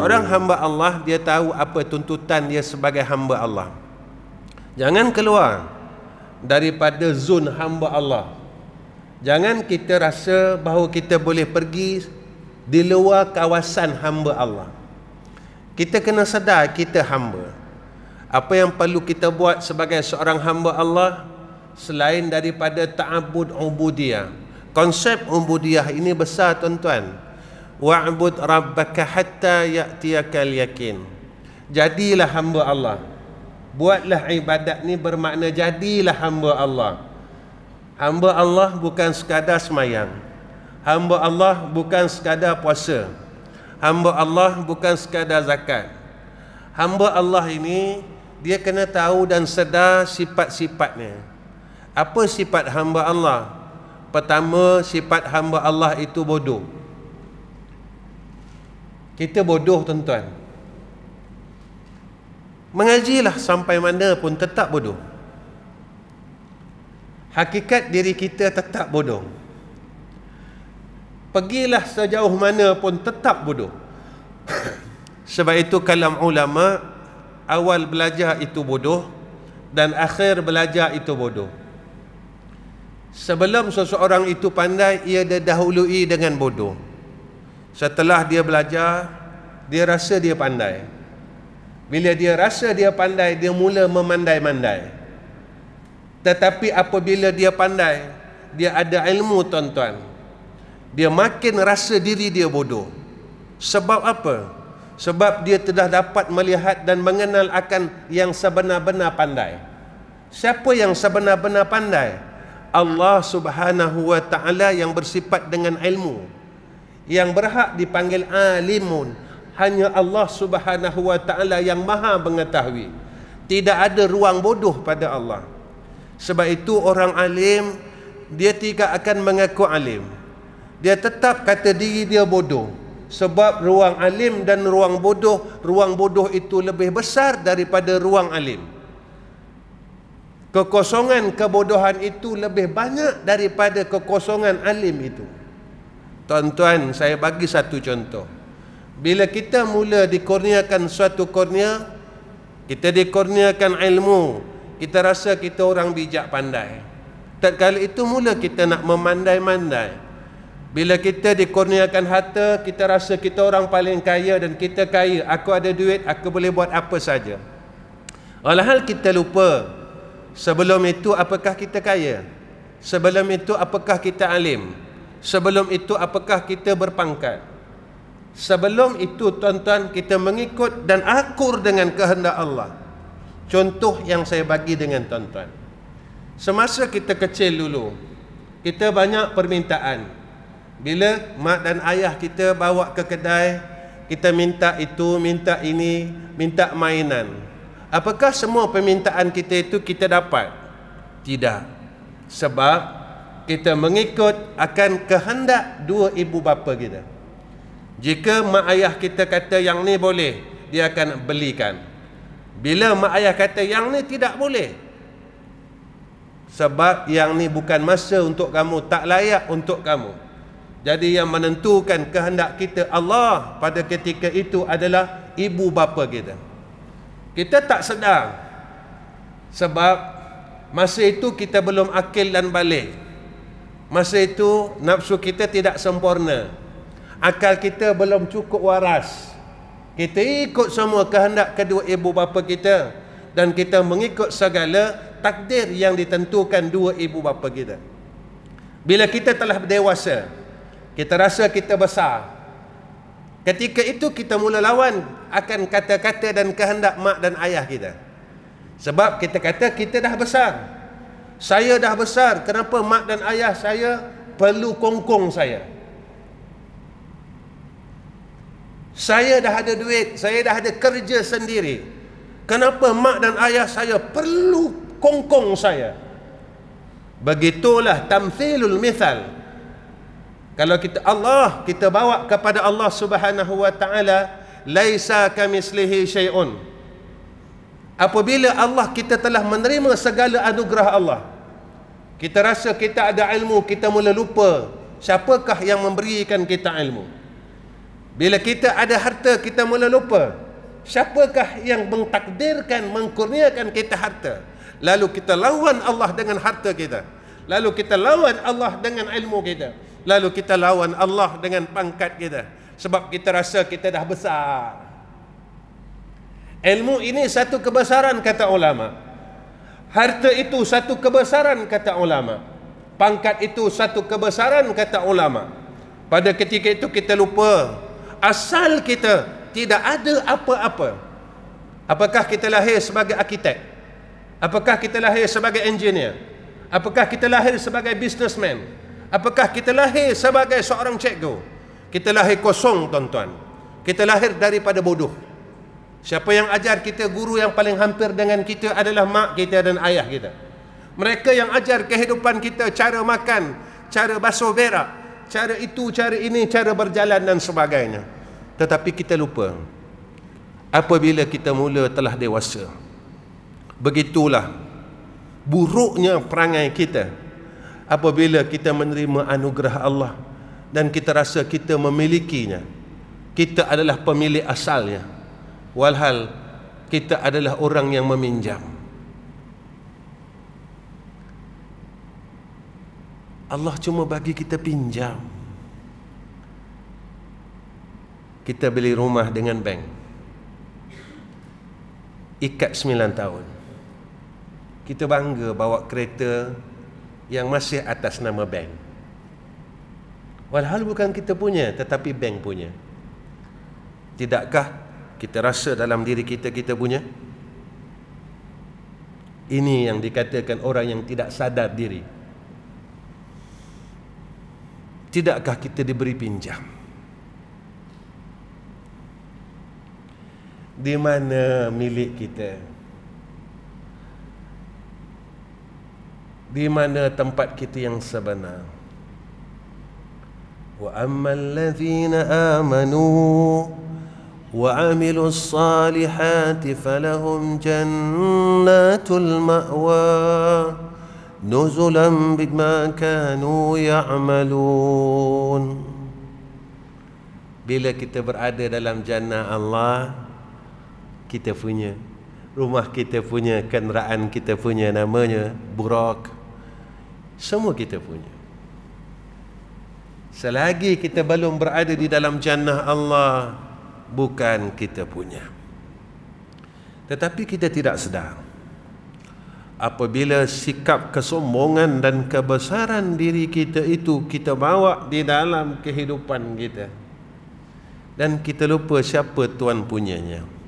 seorang hamba Allah dia tahu apa tuntutan dia sebagai hamba Allah jangan keluar daripada zon hamba Allah jangan kita rasa bahawa kita boleh pergi di luar kawasan hamba Allah kita kena sedar kita hamba apa yang perlu kita buat sebagai seorang hamba Allah selain daripada ta'abud ubudiyah konsep ubudiyah ini besar tuan-tuan wa'bud rabbaka hatta ya'tiyakal yakin jadilah hamba Allah buatlah ibadat ni bermakna jadilah hamba Allah hamba Allah bukan sekadar semayang hamba Allah bukan sekadar puasa hamba Allah bukan sekadar zakat hamba Allah ini dia kena tahu dan sedar sifat-sifatnya apa sifat hamba Allah pertama sifat hamba Allah itu bodoh kita bodoh tuan-tuan. Mengajilah sampai mana pun tetap bodoh. Hakikat diri kita tetap bodoh. Pergilah sejauh mana pun tetap bodoh. Sebab itu kalam ulama awal belajar itu bodoh dan akhir belajar itu bodoh. Sebelum seseorang itu pandai ia didahului dengan bodoh. Setelah dia belajar, dia rasa dia pandai. Bila dia rasa dia pandai, dia mula memandai-mandai. Tetapi apabila dia pandai, dia ada ilmu tuan-tuan. Dia makin rasa diri dia bodoh. Sebab apa? Sebab dia telah dapat melihat dan mengenal akan yang sebenar-benar pandai. Siapa yang sebenar-benar pandai? Allah Subhanahu wa taala yang bersifat dengan ilmu yang berhak dipanggil alimun hanya Allah Subhanahu wa taala yang maha mengetahui tidak ada ruang bodoh pada Allah sebab itu orang alim dia tidak akan mengaku alim dia tetap kata diri dia bodoh sebab ruang alim dan ruang bodoh ruang bodoh itu lebih besar daripada ruang alim kekosongan kebodohan itu lebih banyak daripada kekosongan alim itu Tuan-tuan, saya bagi satu contoh. Bila kita mula dikurniakan suatu kurnia, kita dikurniakan ilmu, kita rasa kita orang bijak pandai. Tak Tatkala itu mula kita nak memandai-mandai. Bila kita dikurniakan harta, kita rasa kita orang paling kaya dan kita kaya. Aku ada duit, aku boleh buat apa saja. Alahal kita lupa, sebelum itu apakah kita kaya? Sebelum itu apakah kita alim? Sebelum itu apakah kita berpangkat? Sebelum itu tuan-tuan kita mengikut dan akur dengan kehendak Allah. Contoh yang saya bagi dengan tuan-tuan. Semasa kita kecil dulu, kita banyak permintaan. Bila mak dan ayah kita bawa ke kedai, kita minta itu, minta ini, minta mainan. Apakah semua permintaan kita itu kita dapat? Tidak. Sebab kita mengikut akan kehendak dua ibu bapa kita. Jika mak ayah kita kata yang ni boleh, dia akan belikan. Bila mak ayah kata yang ni tidak boleh. Sebab yang ni bukan masa untuk kamu, tak layak untuk kamu. Jadi yang menentukan kehendak kita Allah pada ketika itu adalah ibu bapa kita. Kita tak sedar sebab masa itu kita belum akil dan balik. Masa itu nafsu kita tidak sempurna. Akal kita belum cukup waras. Kita ikut semua kehendak kedua ibu bapa kita dan kita mengikut segala takdir yang ditentukan dua ibu bapa kita. Bila kita telah dewasa, kita rasa kita besar. Ketika itu kita mula lawan akan kata-kata dan kehendak mak dan ayah kita. Sebab kita kata kita dah besar saya dah besar kenapa mak dan ayah saya perlu kongkong saya saya dah ada duit saya dah ada kerja sendiri kenapa mak dan ayah saya perlu kongkong saya begitulah tamthilul mithal kalau kita Allah kita bawa kepada Allah Subhanahu wa taala laisa kamislihi syai'un apabila Allah kita telah menerima segala anugerah Allah kita rasa kita ada ilmu, kita mula lupa siapakah yang memberikan kita ilmu. Bila kita ada harta, kita mula lupa siapakah yang mentakdirkan, mengkurniakan kita harta. Lalu kita lawan Allah dengan harta kita. Lalu kita lawan Allah dengan ilmu kita. Lalu kita lawan Allah dengan pangkat kita. Sebab kita rasa kita dah besar. Ilmu ini satu kebesaran kata ulama'. Harta itu satu kebesaran kata ulama. Pangkat itu satu kebesaran kata ulama. Pada ketika itu kita lupa asal kita tidak ada apa-apa. Apakah kita lahir sebagai arkitek? Apakah kita lahir sebagai engineer? Apakah kita lahir sebagai businessman? Apakah kita lahir sebagai seorang cikgu? Kita lahir kosong tuan-tuan. Kita lahir daripada bodoh. Siapa yang ajar kita guru yang paling hampir dengan kita adalah mak kita dan ayah kita. Mereka yang ajar kehidupan kita cara makan, cara basuh berak, cara itu, cara ini, cara berjalan dan sebagainya. Tetapi kita lupa. Apabila kita mula telah dewasa. Begitulah buruknya perangai kita. Apabila kita menerima anugerah Allah dan kita rasa kita memilikinya. Kita adalah pemilik asalnya walhal kita adalah orang yang meminjam Allah cuma bagi kita pinjam kita beli rumah dengan bank ikat 9 tahun kita bangga bawa kereta yang masih atas nama bank walhal bukan kita punya tetapi bank punya tidakkah kita rasa dalam diri kita kita punya ini yang dikatakan orang yang tidak sadar diri tidakkah kita diberi pinjam di mana milik kita di mana tempat kita yang sebenar wa ammal ladzina amanu وعملوا الصالحات فلهم جنات المأوى نزلا بما كانوا يعملون Bila kita berada dalam jannah Allah Kita punya Rumah kita punya Kenderaan kita punya Namanya buruk. Semua kita punya Selagi kita belum berada di dalam jannah Allah bukan kita punya tetapi kita tidak sedar apabila sikap kesombongan dan kebesaran diri kita itu kita bawa di dalam kehidupan kita dan kita lupa siapa tuan punyanya.